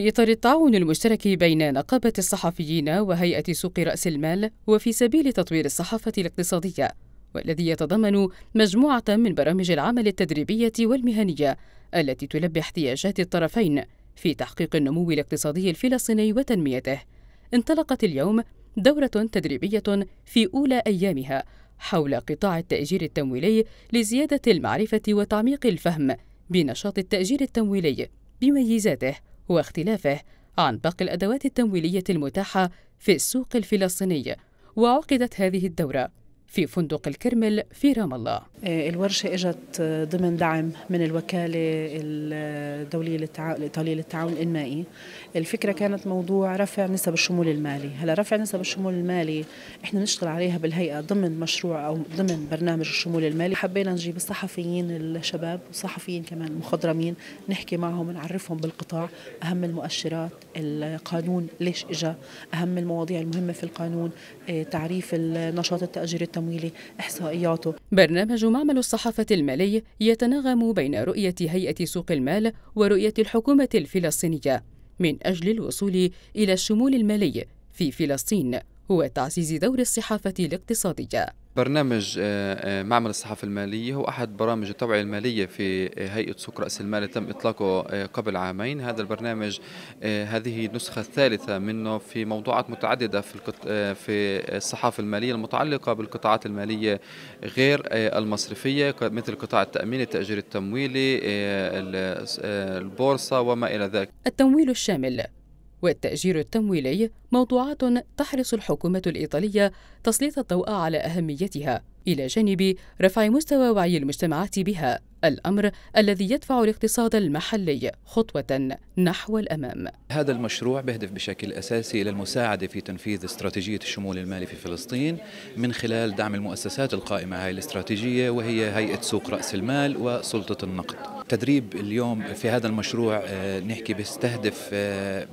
في إطار التعاون المشترك بين نقابة الصحفيين وهيئة سوق رأس المال وفي سبيل تطوير الصحافة الاقتصادية والذي يتضمن مجموعة من برامج العمل التدريبية والمهنية التي تلبي احتياجات الطرفين في تحقيق النمو الاقتصادي الفلسطيني وتنميته انطلقت اليوم دورة تدريبية في أولى أيامها حول قطاع التأجير التمويلي لزيادة المعرفة وتعميق الفهم بنشاط التأجير التمويلي بميزاته واختلافه عن باقي الأدوات التمويلية المتاحة في السوق الفلسطيني وعقدت هذه الدورة في فندق الكرمل في رام الله إيه، الورشة إجت ضمن دعم من الوكالة الدولية الإيطالية للتعاون الإنمائي الفكرة كانت موضوع رفع نسب الشمول المالي هلا رفع نسب الشمول المالي إحنا نشتغل عليها بالهيئة ضمن مشروع أو ضمن برنامج الشمول المالي حبينا نجيب الصحفيين الشباب والصحفيين كمان المخضرمين نحكي معهم ونعرفهم بالقطاع أهم المؤشرات القانون ليش إجا أهم المواضيع المهمة في القانون إيه، تعريف النشاط التأجيري التمويلي إحصائياته برنامج معمل الصحافة المالي يتناغم بين رؤية هيئة سوق المال ورؤية الحكومة الفلسطينية من أجل الوصول إلى الشمول المالي في فلسطين وتعزيز دور الصحافة الاقتصادية برنامج آه، آه، معمل الصحافة المالية هو أحد برامج التوعية المالية في آه، هيئة سوق رأس المال تم إطلاقه قبل عامين هذا البرنامج هذه النسخة الثالثة منه في موضوعات متعددة في في الصحافة المالية المتعلقة بالقطاعات المالية غير المصرفية مثل قطاع التأمين التأجير التمويلي البورصة وما إلى ذلك التمويل الشامل والتأجير التمويلي موضوعات تحرص الحكومة الإيطالية تسليط الضوء على أهميتها إلى جانب رفع مستوى وعي المجتمعات بها الأمر الذي يدفع الاقتصاد المحلي خطوة نحو الأمام هذا المشروع بهدف بشكل أساسي إلى المساعدة في تنفيذ استراتيجية الشمول المالي في فلسطين من خلال دعم المؤسسات القائمة على الاستراتيجية وهي هيئة سوق رأس المال وسلطة النقد تدريب اليوم في هذا المشروع آه، نحكي بيستهدف آه،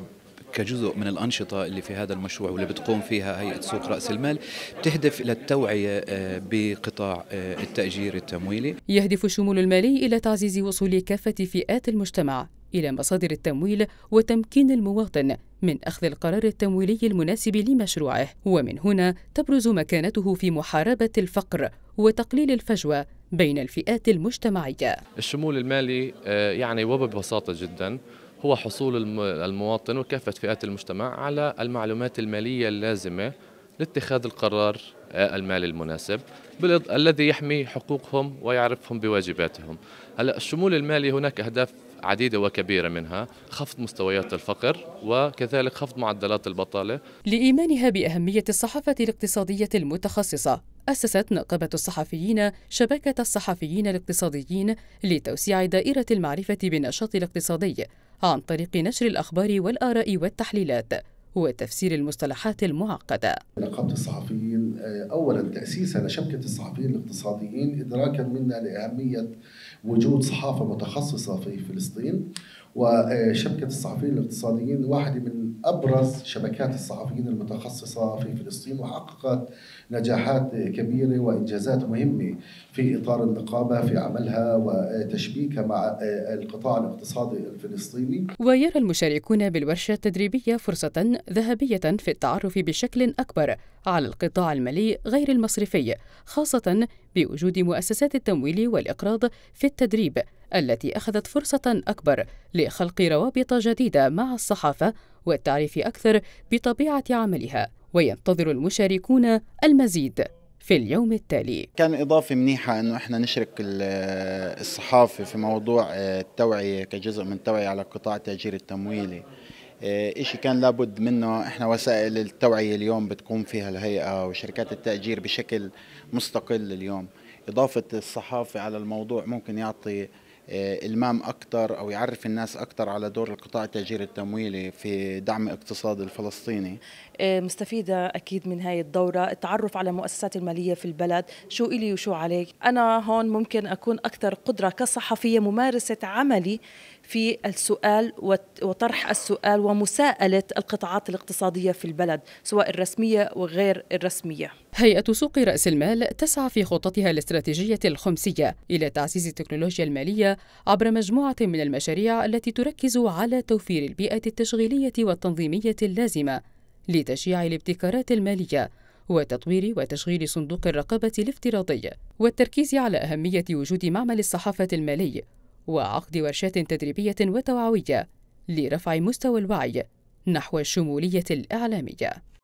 كجزء من الأنشطة اللي في هذا المشروع واللي بتقوم فيها هيئة سوق رأس المال بتهدف إلى التوعية آه، بقطاع آه، التأجير التمويلي يهدف الشمول المالي إلى تعزيز وصول كافة فئات المجتمع إلى مصادر التمويل وتمكين المواطن من أخذ القرار التمويلي المناسب لمشروعه ومن هنا تبرز مكانته في محاربة الفقر وتقليل الفجوة بين الفئات المجتمعية الشمول المالي آه، يعني وببساطة جداً هو حصول المواطن وكافة فئات المجتمع على المعلومات المالية اللازمة لاتخاذ القرار آه، المالي المناسب الذي يحمي حقوقهم ويعرفهم بواجباتهم هلا الشمول المالي هناك أهداف عديدة وكبيرة منها خفض مستويات الفقر وكذلك خفض معدلات البطالة لإيمانها بأهمية الصحافة الاقتصادية المتخصصة أسست نقابة الصحفيين شبكة الصحفيين الاقتصاديين لتوسيع دائرة المعرفة بالنشاط الاقتصادي عن طريق نشر الأخبار والآراء والتحليلات وتفسير المصطلحات المعقدة نقابة الصحفيين آه، أولا تأسيسا لشبكة الصحفيين الاقتصاديين إدراكا منا لأهمية وجود صحافة متخصصة في فلسطين وشبكة الصحفيين الاقتصاديين واحدة من ابرز شبكات الصحفيين المتخصصه في فلسطين وحققت نجاحات كبيره وانجازات مهمه في اطار النقابه في عملها وتشبيكها مع القطاع الاقتصادي الفلسطيني. ويرى المشاركون بالورشه التدريبيه فرصه ذهبيه في التعرف بشكل اكبر على القطاع المالي غير المصرفي خاصه بوجود مؤسسات التمويل والإقراض في التدريب التي أخذت فرصة أكبر لخلق روابط جديدة مع الصحافة والتعريف أكثر بطبيعة عملها وينتظر المشاركون المزيد في اليوم التالي كان إضافة منيحة أنه إحنا نشرك الصحافة في موضوع آه، التوعية كجزء من التوعية على قطاع التأجير التمويلي آه، إشي كان لابد منه إحنا وسائل التوعية اليوم بتقوم فيها الهيئة وشركات التأجير بشكل مستقل اليوم إضافة الصحافة على الموضوع ممكن يعطي آه، المام اكثر او يعرف الناس اكثر على دور القطاع التاجير التمويلي في دعم الاقتصاد الفلسطيني آه، مستفيده اكيد من هاي الدوره التعرف على المؤسسات الماليه في البلد شو الي وشو عليك انا هون ممكن اكون اكثر قدره كصحفيه ممارسه عملي في السؤال وطرح السؤال ومساءلة القطاعات الاقتصادية في البلد سواء الرسمية وغير الرسمية هيئة سوق رأس المال تسعى في خطتها الاستراتيجية الخمسية إلى تعزيز التكنولوجيا المالية عبر مجموعة من المشاريع التي تركز على توفير البيئة التشغيلية والتنظيمية اللازمة لتشجيع الابتكارات المالية وتطوير وتشغيل صندوق الرقابة الافتراضي والتركيز على أهمية وجود معمل الصحافة المالي وعقد ورشات تدريبية وتوعوية لرفع مستوى الوعي نحو الشمولية الإعلامية